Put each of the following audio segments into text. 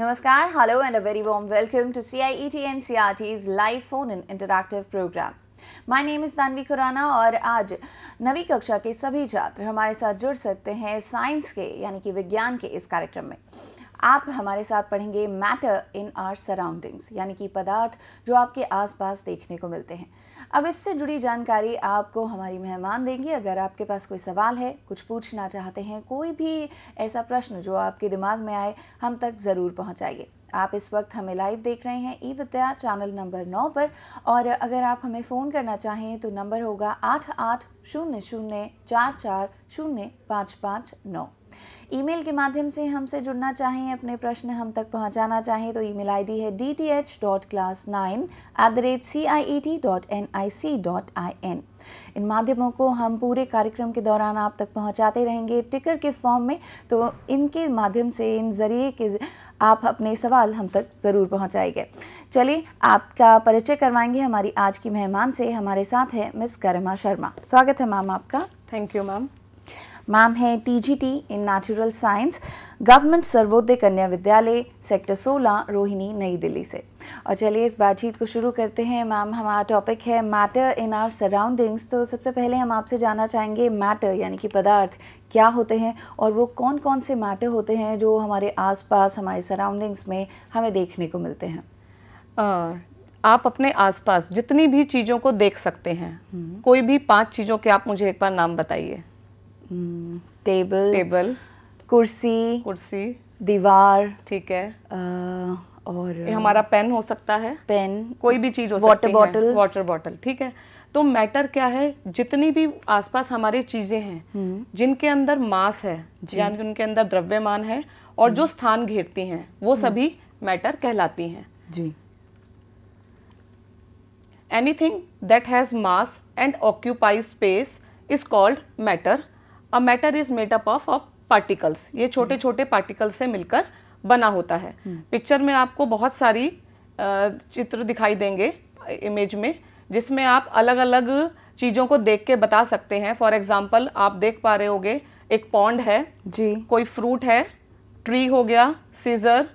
नमस्कार hello and uh welcome to C I E T N C R T's live phone in interactive programme my name is Danvi Khurana और आज नवी कक्षा के सभी छात्र हमारे साथ जुड़ सकते हैं साइंस के यानी कि विज्ञान के इस कार्यक्रम में आप हमारे साथ पढ़ेंगे मैटर इन आर सराउंडिंग्स यानी कि पदार्थ जो आपके आसपास देखने को मिलते हैं अब इससे जुड़ी जानकारी आपको हमारी मेहमान देंगी अगर आपके पास कोई सवाल है कुछ पूछना चाहते हैं कोई भी ऐसा प्रश्न जो आपके दिमाग में आए हम तक ज़रूर पहुँचाइए आप इस वक्त हमें लाइव देख रहे हैं ई विद्या चैनल नंबर नौ पर और अगर आप हमें फ़ोन करना चाहें तो नंबर होगा आठ आठ शून्य शून्य चार चार शून्य पाँच पाँच नौ ईमेल के माध्यम से हमसे जुड़ना चाहें अपने प्रश्न हम तक पहुंचाना चाहें तो ईमेल आईडी है D T H dot class nine at the rate C I E T dot N I C dot I N इन माध्यमों को हम पूरे कार्यक्रम के दौरान आप तक पहुंचाते रहेंगे टिकर के फॉर्म में तो इनके माध्यम से इन जरिए के आप अपने सवाल हम तक ज़रूर पहुँचाएंगे चलिए आपका परिचय करवाएंगे हमारी आज की मेहमान से हमारे साथ है मिस करमा शर्मा स्वागत है मैम आपका थैंक यू मैम मैम है TGT in natural science government Sarvodaya Kanya Vidyalaya sector 16 Rohini नई दिल्ली से और चलिए इस बातचीत को शुरू करते हैं मैम हमारा टॉपिक है मैटर इन आर सराउंडिंग्स तो सबसे पहले हम आपसे जानना चाहेंगे मैटर यानी कि पदार्थ क्या होते हैं और वो कौन कौन से मैटर होते हैं जो हमारे आसपास हमारे सराउंडिंग्स में हमें देखने को मिलते हैं आ, आप अपने आसपास जितनी भी चीज़ों को देख सकते हैं कोई भी पांच चीज़ों के आप मुझे एक बार नाम बताइए टेबल टेबल कुर्सी कुर्सी दीवार ठीक है और ये हमारा पेन हो सकता है पेन कोई भी चीज़ हो वाटर बॉटल है वाटर बॉटल ठीक है तो मैटर क्या है जितनी भी आसपास हमारी चीज़ें हैं हम्म। जिनके अंदर मास है यानी कि उनके अंदर द्रव्यमान है और जो हम्म। स्थान घेरती हैं वो हम्म। सभी मैटर कहलाती हैं जी anything that has mass and occupy space is called matter uh matter is made up of of particles ये छोटे hmm. छोटे पार्टिकल से मिलकर बना होता है पिक्चर hmm. में आपको बहुत सारी चित्र दिखाई देंगे इमेज में जिसमें आप अलग अलग चीज़ों को देख के बता सकते हैं फॉर एग्जाम्पल आप देख पा रहे होगे एक पॉन्ड है जी कोई फ्रूट है ट्री हो गया सीजर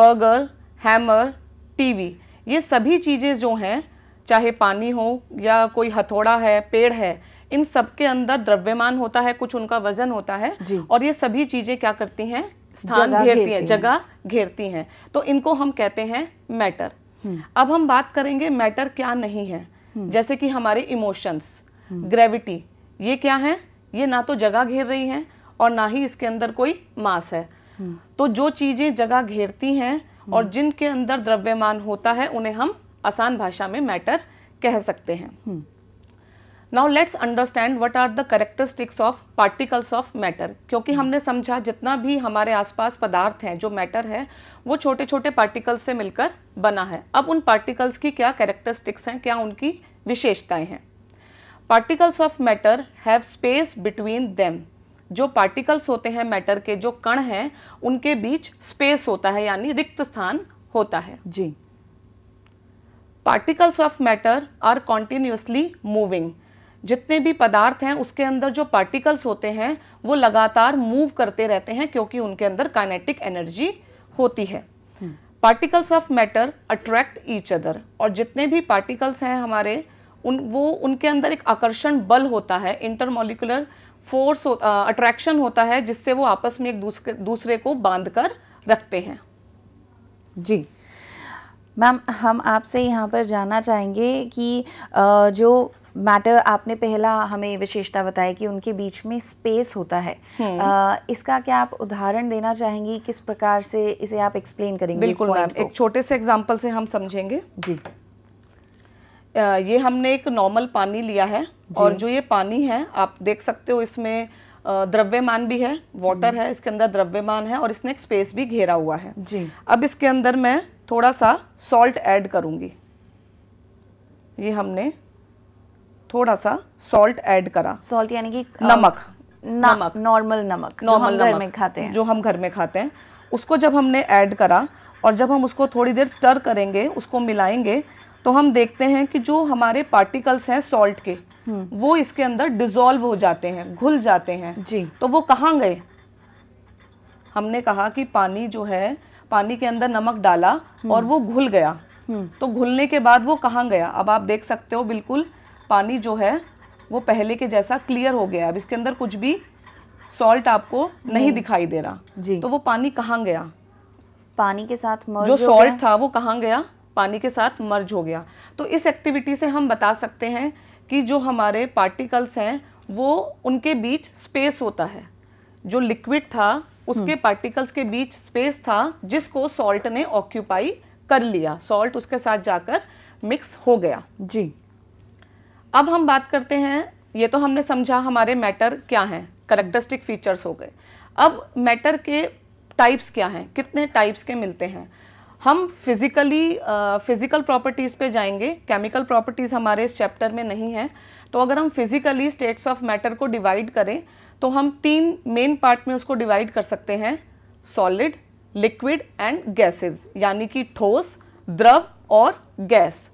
बर्गर हैमर टीवी ये सभी चीज़ें जो हैं चाहे पानी हो या कोई हथौड़ा है पेड़ है इन सब के अंदर द्रव्यमान होता है कुछ उनका वजन होता है और ये सभी चीजें क्या करती हैं स्थान घेरती हैं जगह घेरती हैं तो इनको हम कहते हैं मैटर हम्म। अब हम बात करेंगे मैटर क्या नहीं है हम्म। जैसे कि हमारे इमोशंस हम्म। ग्रेविटी ये क्या है ये ना तो जगह घेर रही है और ना ही इसके अंदर कोई मास है तो जो चीजें जगह घेरती हैं और जिनके अंदर द्रव्यमान होता है उन्हें हम आसान भाषा में मैटर कह सकते हैं now let's understand what are the characteristics of particles of matter क्योंकि हमने समझा जितना भी हमारे आसपास पदार्थ हैं जो मैटर है वो छोटे छोटे पार्टिकल्स से मिलकर बना है अब उन पार्टिकल्स की क्या करेक्टरिस्टिक्स हैं क्या उनकी विशेषताएं हैं particles of matter have space between them जो पार्टिकल्स होते हैं मैटर के जो कण हैं उनके बीच स्पेस होता है यानी रिक्त स्थान होता है जी particles of matter are continuously moving जितने भी पदार्थ हैं उसके अंदर जो पार्टिकल्स होते हैं वो लगातार मूव करते रहते हैं क्योंकि उनके अंदर काइनेटिक एनर्जी होती है particles of matter attract each other और जितने भी पार्टिकल्स हैं हमारे उन वो उनके अंदर एक आकर्षण बल होता है इंटरमोलिकुलर फोर्स अट्रैक्शन होता है जिससे वो आपस में एक दूसरे दूसरे को बांध कर रखते हैं जी मैम हम आपसे यहाँ पर जानना चाहेंगे कि जो मैटर आपने पहला हमें विशेषता बताई कि उनके बीच में स्पेस होता है आ, हम्म। इसका क्या आप उदाहरण देना चाहेंगी किस प्रकार से इसे आप एक्सप्लेन करेंगे बिल्कुल मैम एक छोटे से एग्जाम्पल से हम समझेंगे जी आ, ये हमने एक नॉर्मल पानी लिया है और जो ये पानी है आप देख सकते हो इसमें द्रव्यमान भी है वाटर है इसके अंदर द्रव्यमान है और इसने एक स्पेस भी घेरा हुआ है जी अब इसके अंदर मैं थोड़ा सा सॉल्ट ऐड करूंगी ये हमने थोड़ा सा सॉल्ट ऐड करा सॉल्ट यानी कि नमक नमक नॉर्मल नमक नॉर्मल घर में खाते हैं जो हम घर में खाते हैं उसको जब हमने ऐड करा और जब हम उसको थोड़ी देर स्टर करेंगे उसको मिलाएंगे तो हम देखते हैं कि जो हमारे पार्टिकल्स हैं सॉल्ट के हम्म। वो इसके अंदर डिजोल्व हो जाते हैं घुल जाते हैं जी तो वो कहाँ गए हमने कहा कि पानी जो है पानी के अंदर नमक डाला और हम्म। वो घुल गया हम्म। तो घुलने के बाद वो कहाँ गया अब आप देख सकते हो बिल्कुल पानी जो है वो पहले के जैसा क्लियर हो गया अब इसके अंदर कुछ भी सॉल्ट आपको नहीं दिखाई दे रहा जी तो वो पानी कहाँ गया पानी के साथ मर्ज जो सॉल्ट था वो कहाँ गया पानी के साथ मर्ज हो गया तो इस एक्टिविटी से हम बता सकते हैं कि जो हमारे पार्टिकल्स हैं वो उनके बीच स्पेस होता है जो लिक्विड था उसके पार्टिकल्स हम्म। के बीच स्पेस था जिसको सॉल्ट ने ऑक्यूपाई कर लिया सॉल्ट उसके साथ जाकर मिक्स हो गया जी अब हम बात करते हैं ये तो हमने समझा हमारे मैटर क्या हैं करेक्टरिस्टिक फीचर्स हो गए अब मैटर के टाइप्स क्या हैं कितने टाइप्स के मिलते हैं हम फिज़िकली फिज़िकल प्रॉपर्टीज़ पे जाएंगे केमिकल प्रॉपर्टीज़ हमारे इस चैप्टर में नहीं हैं तो अगर हम फिज़िकली स्टेट्स ऑफ मैटर को डिवाइड करें तो हम तीन मेन पार्ट में उसको डिवाइड कर सकते हैं सॉलिड लिक्विड एंड गैसेस यानी कि ठोस द्रव और गैस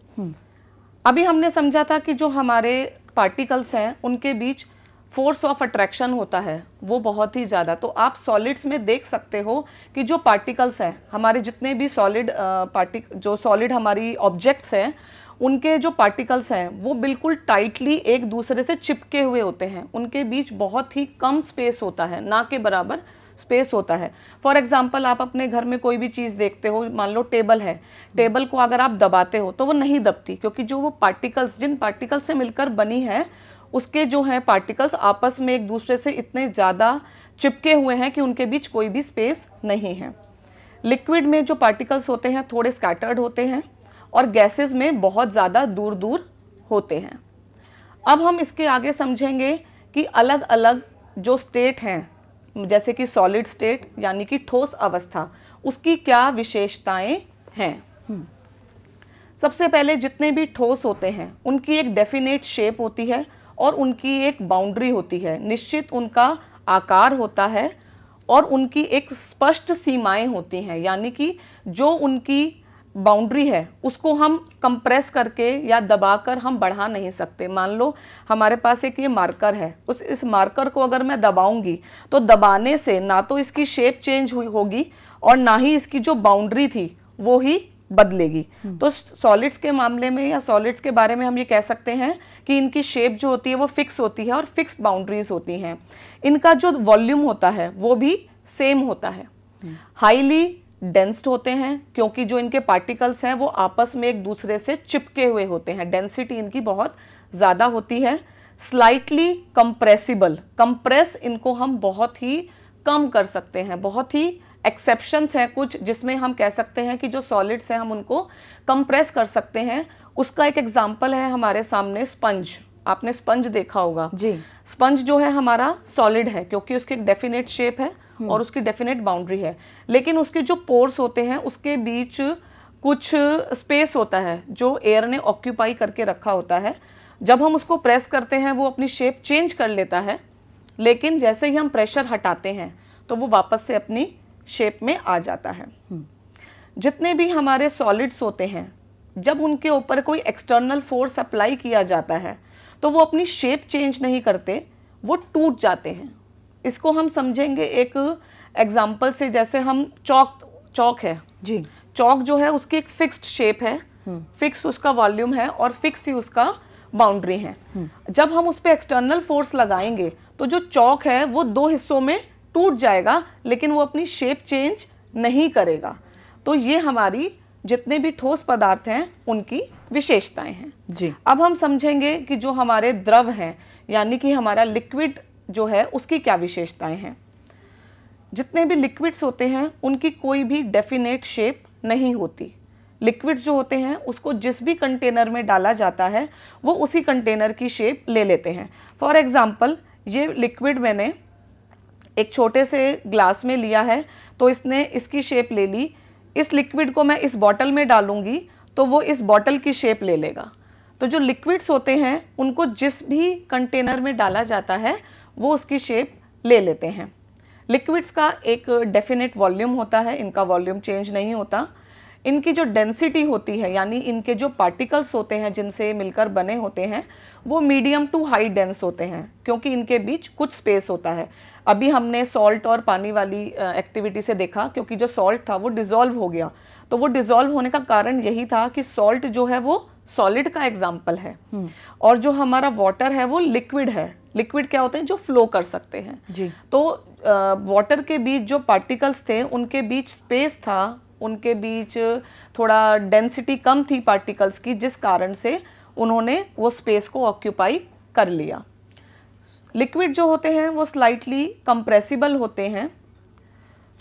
अभी हमने समझा था कि जो हमारे पार्टिकल्स हैं उनके बीच फोर्स ऑफ अट्रैक्शन होता है वो बहुत ही ज़्यादा तो आप सॉलिड्स में देख सकते हो कि जो पार्टिकल्स हैं हमारे जितने भी सॉलिड पार्टिक जो सॉलिड हमारी ऑब्जेक्ट्स हैं उनके जो पार्टिकल्स हैं वो बिल्कुल टाइटली एक दूसरे से चिपके हुए होते हैं उनके बीच बहुत ही कम स्पेस होता है ना के बराबर स्पेस होता है फॉर एग्जाम्पल आप अपने घर में कोई भी चीज़ देखते हो मान लो टेबल है टेबल को अगर आप दबाते हो तो वो नहीं दबती क्योंकि जो वो पार्टिकल्स जिन पार्टिकल्स से मिलकर बनी है उसके जो हैं पार्टिकल्स आपस में एक दूसरे से इतने ज़्यादा चिपके हुए हैं कि उनके बीच कोई भी स्पेस नहीं है लिक्विड में जो पार्टिकल्स होते हैं थोड़े स्कैटर्ड होते हैं और गैसेस में बहुत ज़्यादा दूर दूर होते हैं अब हम इसके आगे समझेंगे कि अलग अलग जो स्टेट हैं जैसे कि सॉलिड स्टेट यानी कि ठोस अवस्था उसकी क्या विशेषताएं हैं हम्म। सबसे पहले जितने भी ठोस होते हैं उनकी एक डेफिनेट शेप होती है और उनकी एक बाउंड्री होती है निश्चित उनका आकार होता है और उनकी एक स्पष्ट सीमाएं होती हैं यानी कि जो उनकी बाउंड्री है उसको हम कंप्रेस करके या दबाकर हम बढ़ा नहीं सकते मान लो हमारे पास एक ये मार्कर है उस इस मार्कर को अगर मैं दबाऊंगी तो दबाने से ना तो इसकी शेप चेंज हुई होगी और ना ही इसकी जो बाउंड्री थी वो ही बदलेगी हम्म। तो सॉलिड्स के मामले में या सॉलिड्स के बारे में हम ये कह सकते हैं कि इनकी शेप जो होती है वो फिक्स होती है और फिक्स बाउंड्रीज होती हैं इनका जो वॉल्यूम होता है वो भी सेम होता है हाईली हम्म। डेंस्ड होते हैं क्योंकि जो इनके पार्टिकल्स हैं वो आपस में एक दूसरे से चिपके हुए होते हैं डेंसिटी इनकी बहुत ज़्यादा होती है स्लाइटली कंप्रेसिबल कंप्रेस इनको हम बहुत ही कम कर सकते हैं बहुत ही एक्सेप्शंस हैं कुछ जिसमें हम कह सकते हैं कि जो सॉलिड्स हैं हम उनको कंप्रेस कर सकते हैं उसका एक एग्जाम्पल है हमारे सामने स्पंज आपने स्पंज देखा होगा जी स्पंज जो है हमारा सॉलिड है क्योंकि उसकी एक डेफिनेट शेप है हम्म। और उसकी डेफिनेट बाउंड्री है लेकिन उसके जो पोर्स होते हैं उसके बीच कुछ स्पेस होता है जो एयर ने ऑक्यूपाई करके रखा होता है जब हम उसको प्रेस करते हैं वो अपनी शेप चेंज कर लेता है लेकिन जैसे ही हम प्रेशर हटाते हैं तो वो वापस से अपनी शेप में आ जाता है हम्म। जितने भी हमारे सॉलिड्स होते हैं जब उनके ऊपर कोई एक्सटर्नल फोर्स अप्लाई किया जाता है तो वो अपनी शेप चेंज नहीं करते वो टूट जाते हैं इसको हम समझेंगे एक एग्जाम्पल से जैसे हम चौक चौक है जी चौक जो है उसकी एक फिक्स्ड शेप है फिक्स हम्म। उसका वॉल्यूम है और फिक्स ही उसका बाउंड्री है हम्म। जब हम उस पर एक्सटर्नल फोर्स लगाएंगे तो जो चौक है वो दो हिस्सों में टूट जाएगा लेकिन वो अपनी शेप चेंज नहीं करेगा तो ये हमारी जितने भी ठोस पदार्थ हैं उनकी विशेषताएं हैं जी अब हम समझेंगे कि जो हमारे द्रव हैं यानी कि हमारा लिक्विड जो है उसकी क्या विशेषताएं हैं जितने भी लिक्विड्स होते हैं उनकी कोई भी डेफिनेट शेप नहीं होती लिक्विड्स जो होते हैं उसको जिस भी कंटेनर में डाला जाता है वो उसी कंटेनर की शेप ले लेते हैं फॉर एग्ज़ाम्पल ये लिक्विड मैंने एक छोटे से ग्लास में लिया है तो इसने इसकी शेप ले ली इस लिक्विड को मैं इस बॉटल में डालूंगी तो वो इस बॉटल की शेप ले लेगा तो जो लिक्विड्स होते हैं उनको जिस भी कंटेनर में डाला जाता है वो उसकी शेप ले लेते हैं लिक्विड्स का एक डेफिनेट वॉल्यूम होता है इनका वॉल्यूम चेंज नहीं होता इनकी जो डेंसिटी होती है यानी इनके जो पार्टिकल्स होते हैं जिनसे मिलकर बने होते हैं वो मीडियम टू हाई डेंस होते हैं क्योंकि इनके बीच कुछ स्पेस होता है अभी हमने सॉल्ट और पानी वाली एक्टिविटी से देखा क्योंकि जो सॉल्ट था वो डिज़ोल्व हो गया तो वो डिज़ोल्व होने का कारण यही था कि सॉल्ट जो है वो सॉलिड का एग्जाम्पल है हम्म। और जो हमारा वाटर है वो लिक्विड है लिक्विड क्या होते हैं जो फ्लो कर सकते हैं जी तो वाटर के बीच जो पार्टिकल्स थे उनके बीच स्पेस था उनके बीच थोड़ा डेंसिटी कम थी पार्टिकल्स की जिस कारण से उन्होंने वो स्पेस को ऑक्यूपाई कर लिया लिक्विड जो होते हैं वो स्लाइटली कंप्रेसिबल होते हैं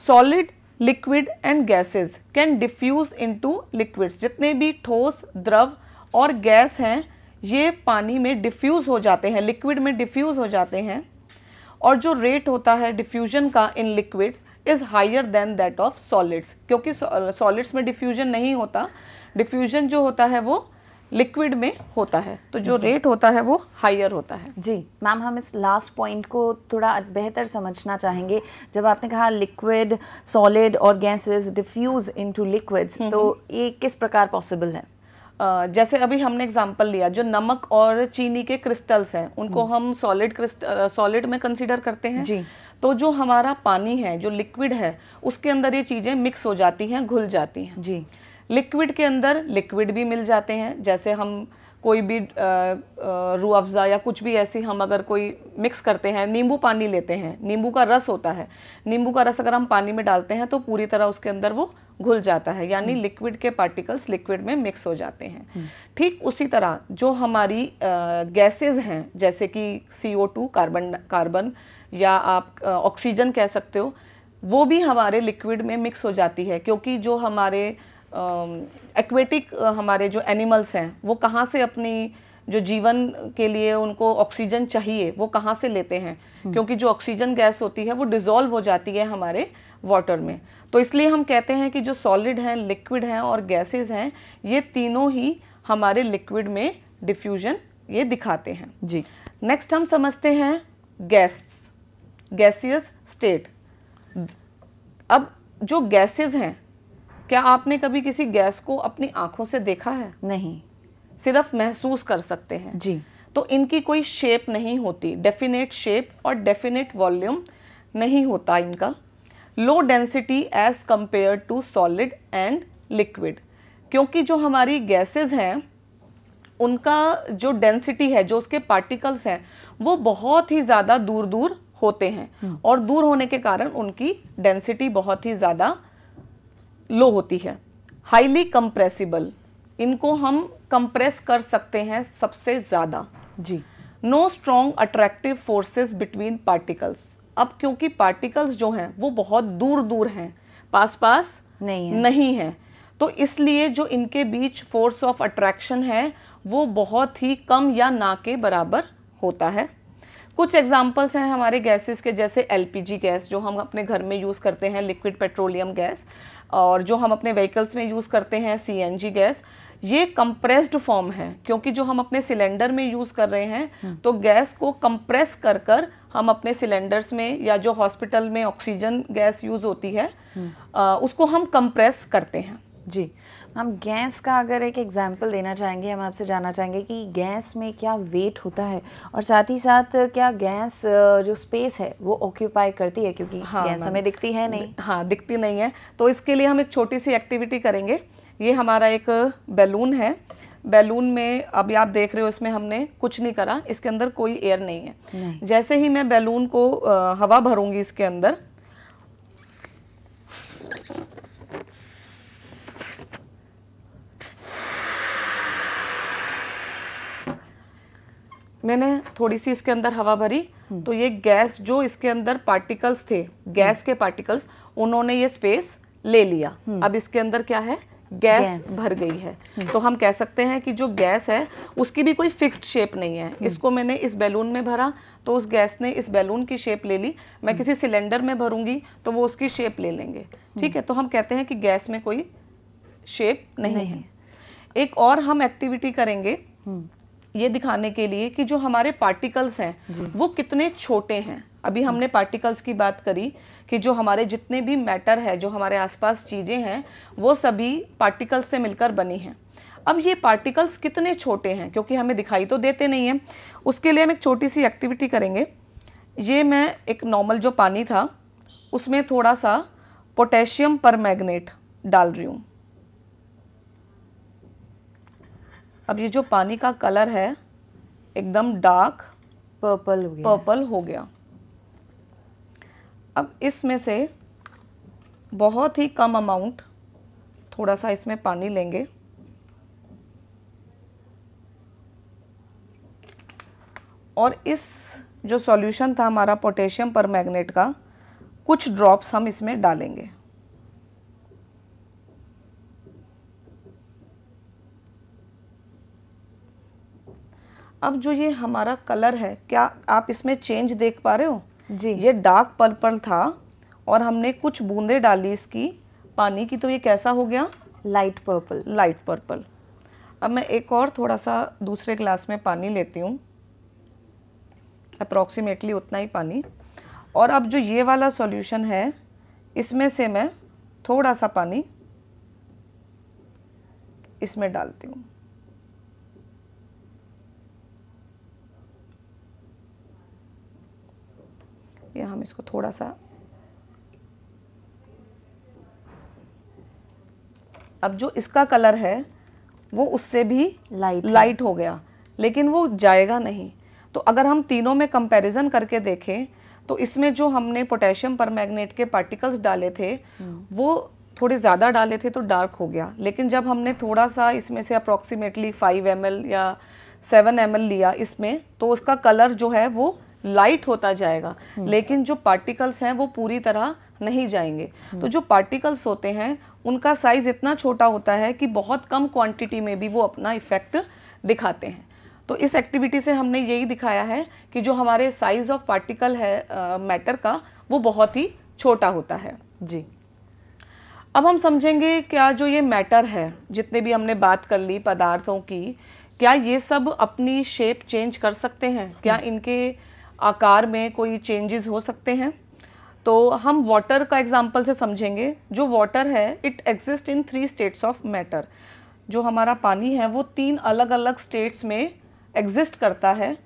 solid liquid and gases can diffuse into liquids जितने भी ठोस द्रव और गैस हैं ये पानी में डिफ्यूज़ हो जाते हैं लिक्विड में डिफ्यूज़ हो जाते हैं और जो रेट होता है डिफ्यूजन का in liquids is higher than that of solids क्योंकि सॉलिड्स में डिफ्यूजन नहीं होता डिफ्यूजन जो होता है वो लिक्विड में होता है तो जो रेट होता है वो हायर होता है जी मैम हम इस लास्ट पॉइंट को थोड़ा बेहतर समझना चाहेंगे जब आपने कहा लिक्विड सॉलिड और गैसेस डिफ्यूज इनटू लिक्विड्स तो हम्म। ये किस प्रकार पॉसिबल है जैसे अभी हमने एग्जाम्पल लिया जो नमक और चीनी के क्रिस्टल्स हैं उनको हम्म। हम सॉलिड क्रिस्टल सॉलिड में कंसिडर करते हैं जी तो जो हमारा पानी है जो लिक्विड है उसके अंदर ये चीज़ें मिक्स हो जाती हैं घुल जाती हैं जी लिक्विड के अंदर लिक्विड भी मिल जाते हैं जैसे हम कोई भी रू अफ़ज़ा या कुछ भी ऐसी हम अगर कोई मिक्स करते हैं नींबू पानी लेते हैं नींबू का रस होता है नींबू का रस अगर हम पानी में डालते हैं तो पूरी तरह उसके अंदर वो घुल जाता है यानी लिक्विड हम्म। के पार्टिकल्स लिक्विड में मिक्स हो जाते हैं हम्म। ठीक उसी तरह जो हमारी गैसेस हैं जैसे कि सी कार्बन कार्बन या आप ऑक्सीजन कह सकते हो वो भी हमारे लिक्विड में मिक्स हो जाती है क्योंकि जो हमारे एक्वेटिक हमारे जो एनिमल्स हैं वो कहाँ से अपनी जो जीवन के लिए उनको ऑक्सीजन चाहिए वो कहाँ से लेते हैं हम्म। क्योंकि जो ऑक्सीजन गैस होती है वो डिज़ोल्व हो जाती है हमारे वाटर में तो इसलिए हम कहते हैं कि जो सॉलिड हैं लिक्विड हैं और गैसेस हैं ये तीनों ही हमारे लिक्विड में डिफ्यूजन ये दिखाते हैं जी नेक्स्ट हम समझते हैं गैस गैसियस स्टेट अब जो गैसेस हैं क्या आपने कभी किसी गैस को अपनी आंखों से देखा है नहीं सिर्फ महसूस कर सकते हैं जी तो इनकी कोई शेप नहीं होती डेफिनेट शेप और डेफिनेट वॉल्यूम नहीं होता इनका low density as compare to solid and liquid क्योंकि जो हमारी गैसेस हैं उनका जो डेंसिटी है जो उसके पार्टिकल्स हैं वो बहुत ही ज़्यादा दूर दूर होते हैं हम्म। और दूर होने के कारण उनकी डेंसिटी बहुत ही ज़्यादा लो होती है हाईली कंप्रेसिबल इनको हम कंप्रेस कर सकते हैं सबसे ज़्यादा जी no strong attractive forces between particles अब क्योंकि पार्टिकल्स जो हैं वो बहुत दूर दूर हैं पास पास नहीं है नहीं है तो इसलिए जो इनके बीच फोर्स ऑफ अट्रैक्शन है वो बहुत ही कम या ना के बराबर होता है कुछ एग्जाम्पल्स हैं हमारे गैसेस के जैसे एलपीजी गैस जो हम अपने घर में यूज़ करते हैं लिक्विड पेट्रोलियम गैस और जो हम अपने व्हीकल्स में यूज़ करते हैं सीएनजी गैस ये कंप्रेस्ड फॉर्म है क्योंकि जो हम अपने सिलेंडर में यूज़ कर रहे हैं हम्म। तो गैस को कंप्रेस कर कर हम अपने सिलेंडर्स में या जो हॉस्पिटल में ऑक्सीजन गैस यूज़ होती है आ, हम्म। उसको हम कंप्रेस करते हैं जी हम गैस का अगर एक एग्जाम्पल देना चाहेंगे हम आपसे जानना चाहेंगे कि गैस में क्या वेट होता है और साथ ही साथ क्या गैस जो स्पेस है वो ऑक्यूपाई करती है क्योंकि हाँ, गैस हमें दिखती है नहीं हाँ दिखती नहीं है तो इसके लिए हम एक छोटी सी एक्टिविटी करेंगे ये हमारा एक बैलून है बैलून में अभी आप देख रहे हो इसमें हमने कुछ नहीं करा इसके अंदर कोई एयर नहीं है नहीं। जैसे ही मैं बैलून को आ, हवा भरूंगी इसके अंदर मैंने थोड़ी सी इसके अंदर हवा भरी हम्म। तो ये गैस जो इसके अंदर पार्टिकल्स थे गैस हम्म। के पार्टिकल्स उन्होंने ये स्पेस ले लिया हम्म। अब इसके अंदर क्या है गैस, गैस भर गई है हम्म। तो हम कह सकते हैं कि जो गैस है उसकी भी कोई फिक्स्ड शेप नहीं है हम्म। इसको मैंने इस बैलून में भरा तो उस गैस ने इस बैलून की शेप ले ली मैं हम्म। किसी सिलेंडर में भरूंगी तो वो उसकी शेप ले लेंगे ठीक है तो हम कहते हैं कि गैस में कोई शेप नहीं, नहीं है एक और हम एक्टिविटी करेंगे ये दिखाने के लिए कि जो हमारे पार्टिकल्स हैं वो कितने छोटे हैं अभी हमने पार्टिकल्स की बात करी कि जो हमारे जितने भी मैटर है जो हमारे आसपास चीज़ें हैं वो सभी पार्टिकल्स से मिलकर बनी हैं अब ये पार्टिकल्स कितने छोटे हैं क्योंकि हमें दिखाई तो देते नहीं हैं उसके लिए हम एक छोटी सी एक्टिविटी करेंगे ये मैं एक नॉर्मल जो पानी था उसमें थोड़ा सा पोटेशियम पर डाल रही हूँ अब ये जो पानी का कलर है एकदम डार्क पर्पल हो गया पर्पल हो गया अब इसमें से बहुत ही कम अमाउंट थोड़ा सा इसमें पानी लेंगे और इस जो सॉल्यूशन था हमारा पोटेशियम पर मैगनेट का कुछ ड्रॉप्स हम इसमें डालेंगे अब जो ये हमारा कलर है क्या आप इसमें चेंज देख पा रहे हो जी ये डार्क पर्पल था और हमने कुछ बूंदे डाली इसकी पानी की तो ये कैसा हो गया लाइट पर्पल लाइट पर्पल अब मैं एक और थोड़ा सा दूसरे ग्लास में पानी लेती हूँ अप्रॉक्सीमेटली उतना ही पानी और अब जो ये वाला सॉल्यूशन है इसमें से मैं थोड़ा सा पानी इसमें डालती हूँ या हम इसको थोड़ा सा अब जो इसका कलर है वो उससे भी लाइट लाइट हो गया लेकिन वो जाएगा नहीं तो अगर हम तीनों में कंपैरिजन करके देखें तो इसमें जो हमने पोटेशियम पर के पार्टिकल्स डाले थे हम्म। वो थोड़े ज़्यादा डाले थे तो डार्क हो गया लेकिन जब हमने थोड़ा सा इसमें से अप्रॉक्सीमेटली फाइव एम या सेवन एम लिया इसमें तो उसका कलर जो है वो लाइट होता जाएगा हम्म। लेकिन जो पार्टिकल्स हैं वो पूरी तरह नहीं जाएंगे हम्म। तो जो पार्टिकल्स होते हैं उनका साइज़ इतना छोटा होता है कि बहुत कम क्वांटिटी में भी वो अपना इफ़ेक्ट दिखाते हैं तो इस एक्टिविटी से हमने यही दिखाया है कि जो हमारे साइज़ ऑफ पार्टिकल है मैटर का वो बहुत ही छोटा होता है जी अब हम समझेंगे क्या जो ये मैटर है जितने भी हमने बात कर ली पदार्थों की क्या ये सब अपनी शेप चेंज कर सकते हैं क्या हम्म। इनके आकार में कोई चेंजेस हो सकते हैं तो हम वाटर का एग्जाम्पल से समझेंगे जो वाटर है it exist in three states of matter जो हमारा पानी है वो तीन अलग अलग स्टेट्स में एग्जिस्ट करता है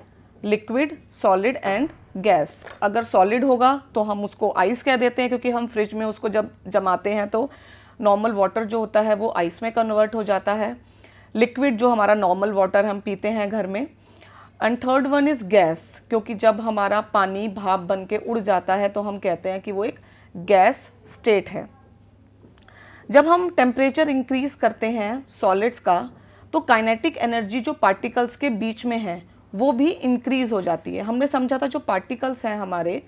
लिक्विड सॉलिड एंड गैस अगर सॉलिड होगा तो हम उसको आइस कह देते हैं क्योंकि हम फ्रिज में उसको जब जमाते हैं तो नॉर्मल वाटर जो होता है वो आइस में कन्वर्ट हो जाता है लिक्विड जो हमारा नॉर्मल वाटर हम पीते हैं घर में and third one is gas क्योंकि जब हमारा पानी भाप बन के उड़ जाता है तो हम कहते हैं कि वो एक गैस स्टेट है जब हम टेम्परेचर इंक्रीज करते हैं सॉलिड्स का तो काइनेटिक एनर्जी जो पार्टिकल्स के बीच में है वो भी इंक्रीज़ हो जाती है हमने समझा था जो पार्टिकल्स हैं हमारे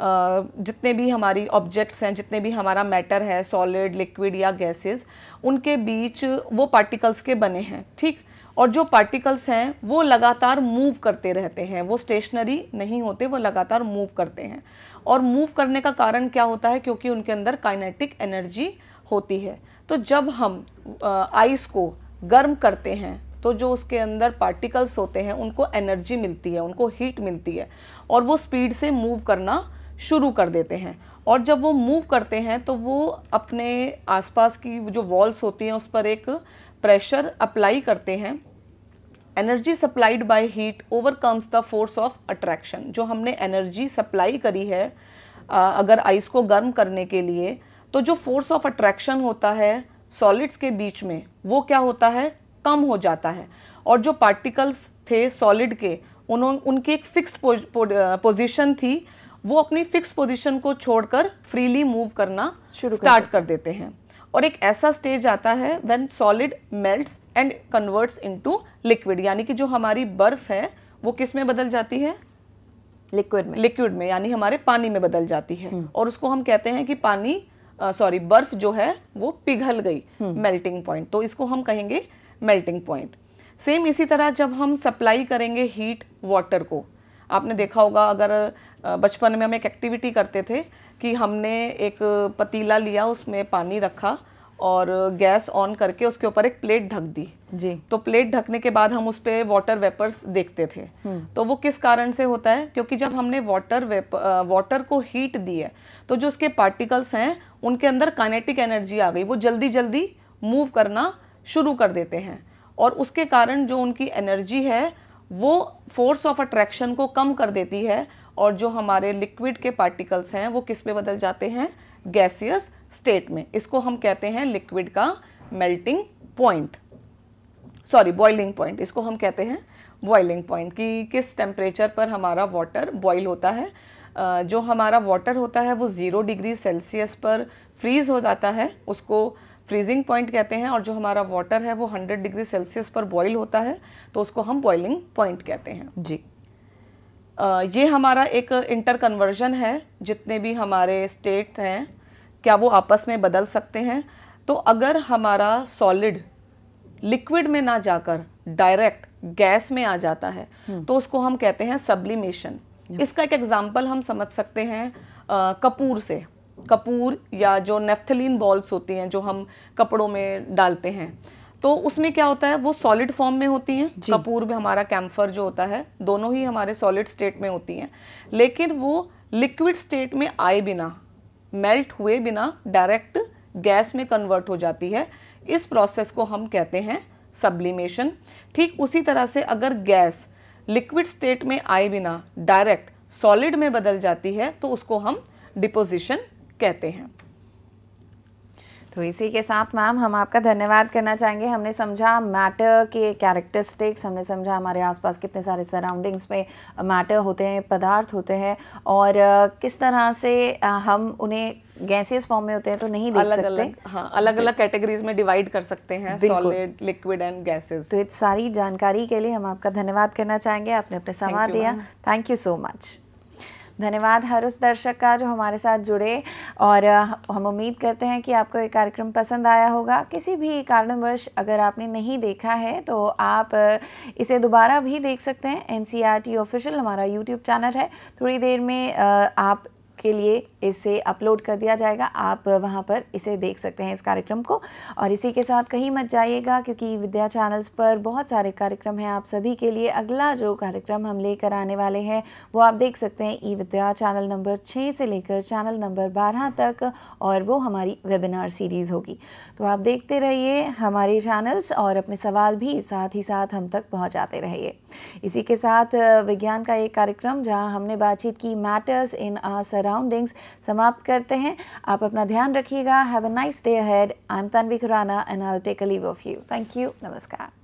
जितने भी हमारी ऑब्जेक्ट्स हैं जितने भी हमारा मैटर है सॉलिड लिक्विड या गैसेस उनके बीच वो पार्टिकल्स के बने हैं ठीक और जो पार्टिकल्स हैं वो लगातार मूव करते रहते हैं वो स्टेशनरी नहीं होते वो लगातार मूव करते हैं और मूव करने का कारण क्या होता है क्योंकि उनके अंदर काइनेटिक एनर्जी होती है तो जब हम आइस को गर्म करते हैं तो जो उसके अंदर पार्टिकल्स होते हैं उनको एनर्जी मिलती है उनको हीट मिलती है और वो स्पीड से मूव करना शुरू कर देते हैं और जब वो मूव करते हैं तो वो अपने आसपास की जो वॉल्स होती हैं उस पर एक प्रेशर अप्लाई करते हैं energy supplied by heat overcomes the force of attraction जो हमने एनर्जी सप्लाई करी है अगर आइस को गर्म करने के लिए तो जो फोर्स ऑफ अट्रैक्शन होता है सॉलिड्स के बीच में वो क्या होता है कम हो जाता है और जो पार्टिकल्स थे सॉलिड के उन्होंने उनकी एक फिक्स्ड पोजीशन थी वो अपनी फिक्स पोजीशन को छोड़कर फ्रीली मूव करना स्टार्ट कर देते हैं और एक ऐसा स्टेज आता है when solid melt and converts to liquid यानी कि जो हमारी बर्फ़ है वो किस में बदल जाती है लिक्विड में लिक्विड में यानी हमारे पानी में बदल जाती है हम्म। और उसको हम कहते हैं कि पानी सॉरी बर्फ जो है वो पिघल गई मेल्टिंग हम्म। पॉइंट तो इसको हम कहेंगे मेल्टिंग पॉइंट सेम इसी तरह जब हम सप्लाई करेंगे हीट वाटर को आपने देखा होगा अगर बचपन में हम एक एक्टिविटी करते थे कि हमने एक पतीला लिया उसमें पानी रखा और गैस ऑन करके उसके ऊपर एक प्लेट ढक दी जी तो प्लेट ढकने के बाद हम उस पर वाटर वेपर्स देखते थे हम्म। तो वो किस कारण से होता है क्योंकि जब हमने वाटर वेप वाटर को हीट दी है तो जो उसके पार्टिकल्स हैं उनके अंदर काइनेटिक एनर्जी आ गई वो जल्दी जल्दी मूव करना शुरू कर देते हैं और उसके कारण जो उनकी एनर्जी है वो फोर्स ऑफ अट्रैक्शन को कम कर देती है और जो हमारे लिक्विड के पार्टिकल्स हैं वो किस में बदल जाते हैं गैसियस स्टेट में इसको हम कहते हैं लिक्विड का melting point sorry boiling point इसको हम कहते हैं बॉइलिंग पॉइंट कि किस टेम्परेचर पर हमारा वाटर बॉइल होता है जो हमारा वाटर होता है वो ज़ीरो डिग्री सेल्सियस पर फ्रीज़ हो जाता है उसको फ्रीजिंग पॉइंट कहते हैं और जो हमारा वाटर है वो 100 डिग्री सेल्सियस पर बॉईल होता है तो उसको हम बॉइलिंग पॉइंट कहते हैं जी आ, ये हमारा एक इंटर कन्वर्जन है जितने भी हमारे स्टेट हैं क्या वो आपस में बदल सकते हैं तो अगर हमारा सॉलिड लिक्विड में ना जाकर डायरेक्ट गैस में आ जाता है हम्म। तो उसको हम कहते हैं सब्लिमेशन इसका एक एग्जाम्पल हम समझ सकते हैं आ, कपूर से कपूर या जो नेफ्थलिन बॉल्स होती हैं जो हम कपड़ों में डालते हैं तो उसमें क्या होता है वो सॉलिड फॉर्म में होती हैं कपूर में हमारा कैम्फर जो होता है दोनों ही हमारे सॉलिड स्टेट में होती हैं लेकिन वो लिक्विड स्टेट में आए बिना मेल्ट हुए बिना डायरेक्ट गैस में कन्वर्ट हो जाती है इस प्रोसेस को हम कहते हैं सब्लिमेशन ठीक उसी तरह से अगर गैस लिक्विड स्टेट में आए बिना डायरेक्ट सॉलिड में बदल जाती है तो उसको हम डिपोजिशन कहते हैं तो इसी के साथ मैम हम आपका धन्यवाद करना चाहेंगे हमने समझा मैटर के कैरेक्टरिस्टिक्स हमने समझा हमारे आसपास कितने सारे सराउंडिंग्स में मैटर होते हैं पदार्थ होते हैं और किस तरह से हम उन्हें गैसेस फॉर्म में होते हैं तो नहीं देख अलग, सकते अलग हाँ अलग अलग कैटेगरीज में डिवाइड कर सकते हैं सॉलिड लिक्विड एंड गैसेस तो इस सारी जानकारी के लिए हम आपका धन्यवाद करना चाहेंगे आपने अपने सवाल दिया थैंक यू सो मच धन्यवाद हर उस दर्शक का जो हमारे साथ जुड़े और हम उम्मीद करते हैं कि आपको ये कार्यक्रम पसंद आया होगा किसी भी कारणवश अगर आपने नहीं देखा है तो आप इसे दोबारा भी देख सकते हैं N C R T official हमारा यूट्यूब चैनल है थोड़ी देर में आप के लिए इसे अपलोड कर दिया जाएगा आप वहाँ पर इसे देख सकते हैं इस कार्यक्रम को और इसी के साथ कहीं मत जाइएगा क्योंकि विद्या चैनल्स पर बहुत सारे कार्यक्रम हैं आप सभी के लिए अगला जो कार्यक्रम हम लेकर आने वाले हैं वो आप देख सकते हैं ई विद्या चैनल नंबर छः से लेकर चैनल नंबर बारह तक और वो हमारी वेबिनार सीरीज़ होगी तो आप देखते रहिए हमारे चैनल्स और अपने सवाल भी साथ ही साथ हम तक पहुँचाते रहिए इसी के साथ विज्ञान का एक कार्यक्रम जहाँ हमने बातचीत की मैटर्स इन आ सराउंडिंग्स समाप्त करते हैं आप अपना ध्यान रखिएगा have a nice day ahead I'm Tanvi Khurana and I take a leave of you thank you नमस्कार